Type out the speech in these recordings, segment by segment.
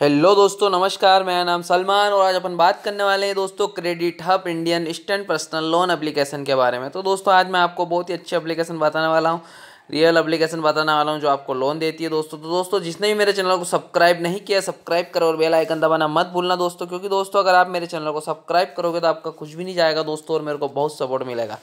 hello दोस्तों नमस्कार मेरा नाम सलमान और आज अपन बात करने वाले हैं दोस्तों credit hub Indian instant personal loan application के बारे में तो दोस्तों आज मैं आपको बहुत ही अच्छी एप्लीकेशन बताने वाला हूँ रियल एप्लीकेशन बताने वाला हूँ जो आपको लोन देती है दोस्तों तो दोस्तों जिसने भी मेरे चैनल को सब्सक्राइब नहीं किया सब्सक्राइब करो और बेल आइकन दबाना मत भूलना दोस्तों क्योंकि दोस्तों अगर आप मेरे चैनल को सब्सक्राइब करोगे तो आपका कुछ भी नहीं जाएगा दोस्तों और मेरे को बहुत सपोर्ट मिलेगा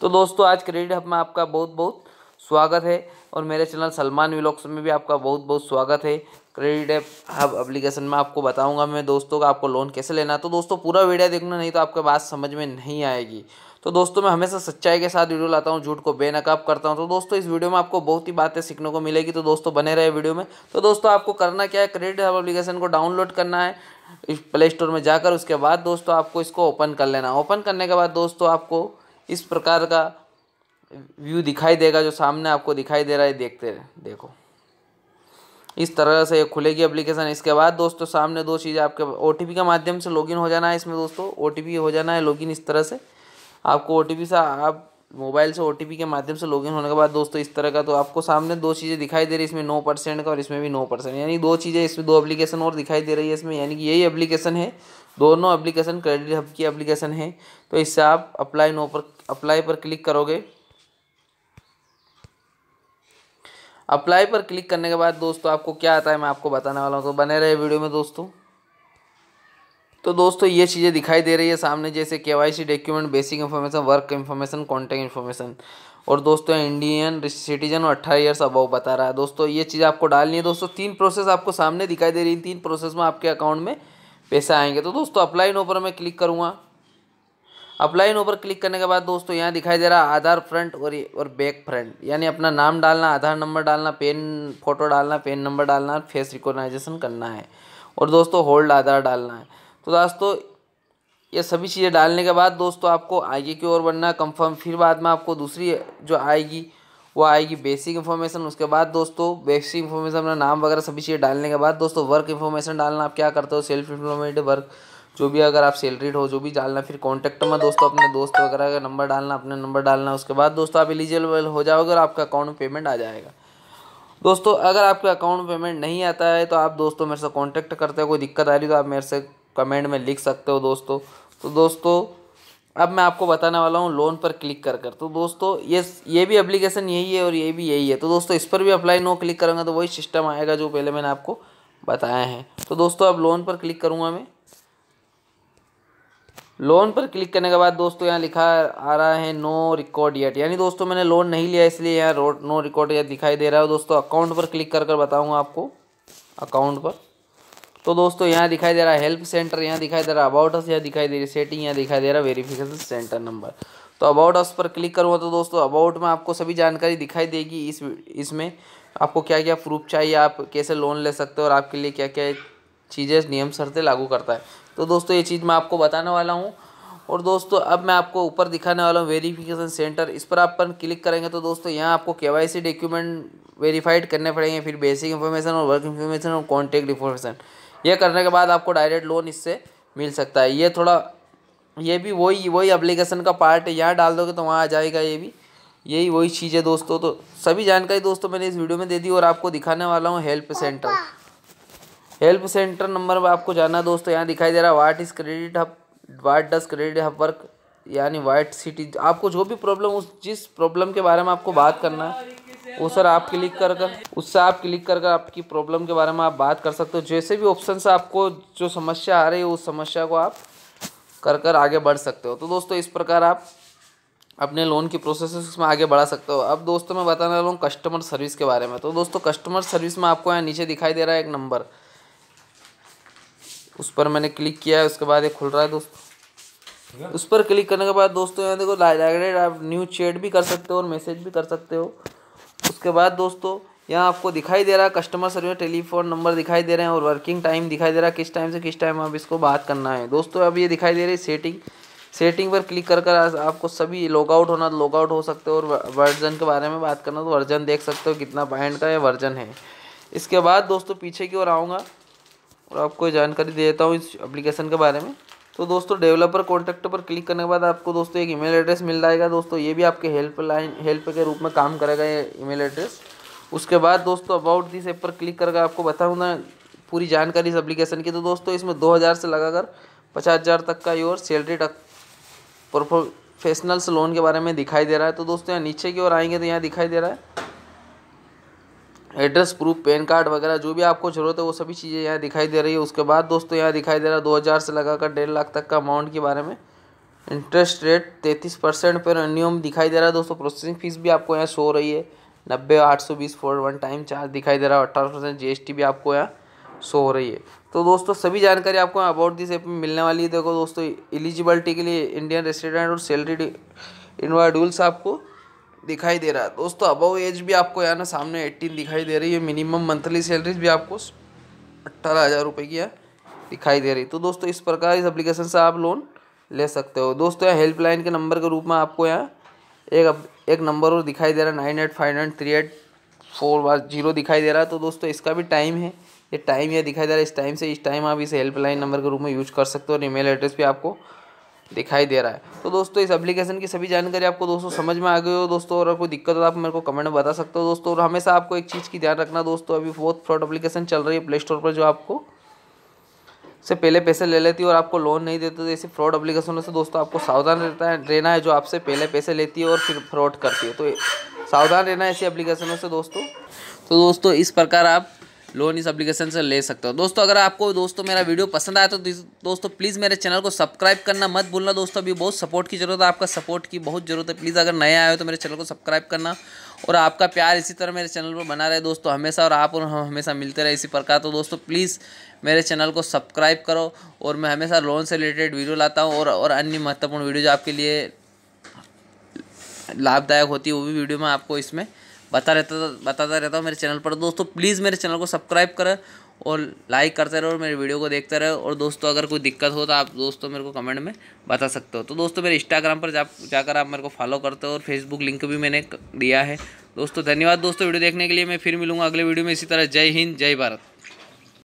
तो दोस्तों आज क्रेडिट हब में आपका बहुत बहुत स्वागत है और मेरे चैनल सलमान व्लॉग्स में भी आपका बहुत बहुत स्वागत है क्रेडिट ऐप हब एप्लीकेशन में आपको बताऊंगा मैं दोस्तों का आपको लोन कैसे लेना तो दोस्तों पूरा वीडियो देखना नहीं तो आपके बात समझ में नहीं आएगी तो दोस्तों मैं हमेशा सच्चाई के साथ वीडियो लाता हूँ झूठ को बेनकाब करता हूँ तो दोस्तों इस वीडियो में आपको बहुत ही बातें सीखने को मिलेगी तो दोस्तों बने रहे वीडियो में तो दोस्तों आपको करना क्या है क्रेडिट हब एप्लीकेशन को डाउनलोड करना है इस प्ले स्टोर में जाकर उसके बाद दोस्तों आपको इसको ओपन कर लेना ओपन करने के बाद दोस्तों आपको इस प्रकार का व्यू दिखाई देगा जो सामने आपको दिखाई दे रहा है देखते रहे देखो इस तरह से खुलेगी एप्लीकेशन इसके बाद दोस्तों सामने दो चीज़ें आपके ओ के माध्यम से लॉगिन हो जाना है इसमें दोस्तों ओ हो जाना है लॉगिन इस तरह से आपको ओ से आप मोबाइल से ओ के माध्यम से लॉगिन होने के बाद दोस्तों इस तरह का तो आपको सामने दो चीज़ें दिखाई दे रही है इसमें नौ परसेंट का और इसमें भी नौ परसेंट यानी दो चीज़ें इसमें दो एप्लीकेशन और दिखाई दे रही है इसमें यानी कि यही एप्लीकेशन है दोनों एप्लीकेशन क्रेडिट हब की एप्लीकेशन है तो इससे आप अप्लाई नो पर अप्लाई पर क्लिक करोगे अप्लाई पर क्लिक करने के बाद दोस्तों आपको क्या आता है मैं आपको बताने वाला हूँ तो बने रहे वीडियो में दोस्तों तो दोस्तों ये चीज़ें दिखाई दे रही है सामने जैसे K Y C document basic information work information contact information और दोस्तों इंडियन सिटीजन और अट्ठारह ईयर्स अबव बता रहा है दोस्तों ये चीज़ आपको डालनी है दोस्तों तीन प्रोसेस आपको सामने दिखाई दे रही है तीन प्रोसेस में आपके अकाउंट में पैसा आएंगे तो दोस्तों अप्लाई नो पर मैं क्लिक करूँगा अपलाइन ऊपर क्लिक करने के बाद दोस्तों यहाँ दिखाई दे रहा आधार फ्रंट और और बैक फ्रंट यानी अपना नाम डालना आधार नंबर डालना पेन फोटो डालना पेन नंबर डालना फेस रिकोगनाइजेशन करना है और दोस्तों होल्ड आधार डालना है तो दोस्तों ये सभी चीज़ें डालने के बाद दोस्तों आपको आगे की ओर बढ़ना कंफर्म फिर बाद में आपको दूसरी जो आएगी वो आएगी बेसिक इन्फॉर्मेशन उसके बाद दोस्तों बेसिक इन्फॉर्मेशन अपना नाम वगैरह सभी चीज़ें डालने के बाद दोस्तों वर्क इन्फॉर्मेशन डालना आप क्या करते हो सेल्फ इम्प्लॉयमेंट वर्क जो भी अगर आप सैलरीड हो जो भी डालना फिर कॉन्टैक्ट में दोस्तों अपने दोस्त वगैरह का नंबर डालना अपने नंबर डालना उसके बाद दोस्तों आप एलिजिबल हो जाओगे और आपका अकाउंट में पेमेंट आ जाएगा दोस्तों अगर आपके अकाउंट पेमेंट नहीं आता है तो आप दोस्तों मेरे से कॉन्टैक्ट करते हो कोई दिक्कत आ रही तो आप मेरे से कमेंट में लिख सकते हो दोस्तों तो दोस्तों अब मैं आपको बताने वाला हूँ लोन पर क्लिक कर कर तो दोस्तों ये ये भी एप्लीकेशन यही है और ये भी यही है तो दोस्तों इस पर भी अप्लाई नो क्लिक करूँगा तो वही सिस्टम आएगा जो पहले मैंने आपको बताया है तो दोस्तों अब लोन पर क्लिक करूँगा मैं लोन पर क्लिक करने के बाद दोस्तों यहाँ लिखा आ रहा है नो रिकॉर्ड येट यानी दोस्तों मैंने लोन नहीं लिया इसलिए यहाँ नो रिकॉर्ड येट दिखाई दे रहा है दोस्तों अकाउंट पर क्लिक कर कर बताऊँगा आपको अकाउंट पर तो दोस्तों यहाँ दिखाई दे रहा है हेल्प सेंटर यहाँ दिखाई दे रहा है अबाउट अस यहाँ दिखाई दे रही है सेटिंग यहाँ दिखाई दे रहा है वेरीफिकेशन सेंटर नंबर तो अबाउट अस पर क्लिक करूँगा तो दोस्तों अबाउट में आपको सभी जानकारी दिखाई देगी इस इसमें आपको क्या क्या प्रूफ चाहिए आप कैसे लोन ले सकते हो और आपके लिए क्या क्या चीज़ें नियम शर्तें लागू करता है तो दोस्तों ये चीज़ मैं आपको बताने वाला हूँ और दोस्तों अब मैं आपको ऊपर दिखाने वाला हूँ वेरिफिकेशन सेंटर इस पर आप पर क्लिक करेंगे तो दोस्तों यहाँ आपको के डॉक्यूमेंट वेरीफाइड करने पड़ेंगे फिर बेसिक इन्फॉर्मेशन और वर्क इन्फॉर्मेशन और कॉन्टेक्ट इन्फॉर्मेशन ये करने के बाद आपको डायरेक्ट लोन इससे मिल सकता है ये थोड़ा ये भी वही वही अप्लीकेशन का पार्ट है यहाँ डाल दोगे तो वहाँ आ जाएगा ये भी यही वही चीज़ है दोस्तों तो सभी जानकारी दोस्तों मैंने इस वीडियो में दे दी और आपको दिखाने वाला हूँ help centre help centre number में आपको जाना है दोस्तों यहाँ दिखाई दे रहा है what is credit hub what does credit hub work यानी वाइट सिटी आपको जो भी प्रॉब्लम उस जिस प्रॉब्लम के बारे में आपको बात करना है वो सर आप क्लिक कर कर उससे आप क्लिक कर कर आपकी प्रॉब्लम के बारे में आप बात कर सकते हो जैसे भी ऑप्शन से आपको जो समस्या आ रही है उस समस्या को आप कर कर आगे बढ़ सकते हो तो दोस्तों इस प्रकार आप अपने लोन की प्रोसेस में आगे बढ़ा सकते हो अब दोस्तों मैं बताने वाला हूँ कस्टमर सर्विस के बारे में तो दोस्तों कस्टमर सर्विस में आपको यहाँ नीचे दिखाई दे रहा है एक नंबर उस पर मैंने क्लिक किया है उसके बाद ये खुल रहा है दोस्तों उस पर क्लिक करने के बाद दोस्तों यहाँ देखो डायरेक्ट आप न्यू चैट भी कर सकते हो और मैसेज भी कर सकते हो उसके बाद दोस्तों यहाँ आपको दिखाई दे रहा है कस्टमर सर्विस टेलीफोन नंबर दिखाई दे रहे हैं और वर्किंग टाइम दिखाई दे रहा है किस टाइम से किस टाइम आप इसको बात करना है दोस्तों अब ये दिखाई दे रही है सेटिंग सेटिंग पर क्लिक कर कर आपको सभी लॉगआउट होना लॉगआउट हो सकते हो और वर्जन के बारे में बात करना तो वर्जन देख सकते हो कितना पॉइंट का यह वर्जन है इसके बाद दोस्तों पीछे की ओर आऊँगा और आपको जानकारी दे देता हूँ इस एप्लीकेशन के बारे में तो दोस्तों डेवलपर कॉन्टैक्ट पर क्लिक करने के बाद आपको दोस्तों एक ईमेल एड्रेस मिल जाएगा दोस्तों ये भी आपके हेल्पलाइन हेल्प के रूप में काम करेगा ये ईमेल एड्रेस उसके बाद दोस्तों अबाउट दिस ऐप पर क्लिक करके आपको बताऊँगा पूरी जानकारी इस एप्लीकेशन की तो दोस्तों इसमें दो हज़ार से लगाकर पचास हज़ार तक का योर सैलरी टक प्रोफेशनल्स लोन के बारे में दिखाई दे रहा है तो दोस्तों यहाँ नीचे की ओर आएंगे तो यहाँ दिखाई दे रहा है एड्रेस प्रूफ पैन कार्ड वगैरह जो भी आपको ज़रूरत है वो सभी चीज़ें यहाँ दिखाई दे रही है उसके बाद दोस्तों यहाँ दिखाई दे रहा है दो हज़ार से लगाकर डेढ़ लाख तक का अमाउंट के बारे में इंटरेस्ट रेट तैंतीस परसेंट पर अन्यूम दिखाई दे रहा है दोस्तों प्रोसेसिंग फीस भी आपको यहाँ शो रही है नब्बे आठ सौ बीस फोर वन टाइम चार्ज दिखाई दे रहा है अट्ठारह परसेंट जी भी आपको यहाँ शो हो रही है तो दोस्तों सभी जानकारी आपको अबाउट दिस ऐप में मिलने वाली है देखो दोस्तों एलिजिबिलिटी के लिए इंडियन रेसिडेंट और सैलरी इनवाड्यूल्स आपको दिखाई दे रहा है दोस्तों अबव एज भी आपको यहाँ ना सामने एट्टीन दिखाई दे रही है मिनिमम मंथली सैलरीज भी आपको अट्ठारह हज़ार रुपये की दिखाई दे रही तो दोस्तों इस प्रकार इस अप्लीकेशन से आप लोन ले सकते हो दोस्तों यहाँ हेल्पलाइन के नंबर के रूप में आपको यहाँ एक एक नंबर और दिखाई दे रहा है nine eight five nine three eight four one zero दिखाई दे रहा है तो दोस्तों इसका भी टाइम है ये टाइम यह दिखाई दे रहा है इस टाइम से इस टाइम आप इस हेल्पलाइन नंबर के रूप में यूज कर सकते हो और ईमेल एड्रेस भी आपको दिखाई दे रहा है तो दोस्तों इस एप्लीकेशन की सभी जानकारी आपको दोस्तों समझ में आ गई हो दोस्तों और कोई दिक्कत हो तो आप मेरे को कमेंट में बता सकते हो दोस्तों और हमेशा आपको एक चीज़ की ध्यान रखना दोस्तों अभी बहुत फ्रॉड एप्लीकेशन चल रही है प्ले स्टोर पर जो आपको से पहले पैसे ले लेती है और आपको लोन नहीं देते तो ऐसी फ्रॉड अप्लीकेशनों से दोस्तों आपको सावधान रहता है रहना है जो आपसे पहले पैसे लेती है और फिर फ्रॉड करती है तो सावधान रहना है ऐसी अप्लीकेशनों से दोस्तों तो दोस्तों इस प्रकार आप लोन इस अप्लीकेशन से ले सकते हो दोस्तों अगर आपको दोस्तों मेरा वीडियो पसंद आया तो दोस्तों प्लीज़ मेरे चैनल को सब्सक्राइब करना मत भूलना दोस्तों अभी बहुत सपोर्ट की ज़रूरत है आपका सपोर्ट की बहुत ज़रूरत है प्लीज़ अगर नया आए तो मेरे चैनल को सब्सक्राइब करना और आपका प्यार इसी तरह मेरे चैनल पर बना रहे दोस्तों हमेशा और आप और हम हमेशा मिलते रहे इसी प्रकार तो दोस्तों प्लीज़ मेरे चैनल को सब्सक्राइब करो और मैं हमेशा लोन से रिलेटेड वीडियो लाता हूँ और और अन्य महत्वपूर्ण वीडियो जो आपके लिए लाभदायक होती है वो भी वीडियो मैं आपको इसमें बता रहता बताता रहता हूँ मेरे चैनल पर दोस्तों प्लीज़ मेरे चैनल को सब्सक्राइब करें और लाइक करते रहो और मेरे वीडियो को देखते रहो और दोस्तों अगर कोई दिक्कत हो तो आप दोस्तों मेरे को कमेंट में बता सकते हो तो दोस्तों मेरे इंस्टाग्राम पर जा जाकर आप मेरे को फॉलो करते हो और फेसबुक लिंक भी मैंने दिया है दोस्तों धन्यवाद दोस्तों वीडियो देखने के लिए मैं फिर मिलूँगा अगले वीडियो में इसी तरह जय हिंद जय भारत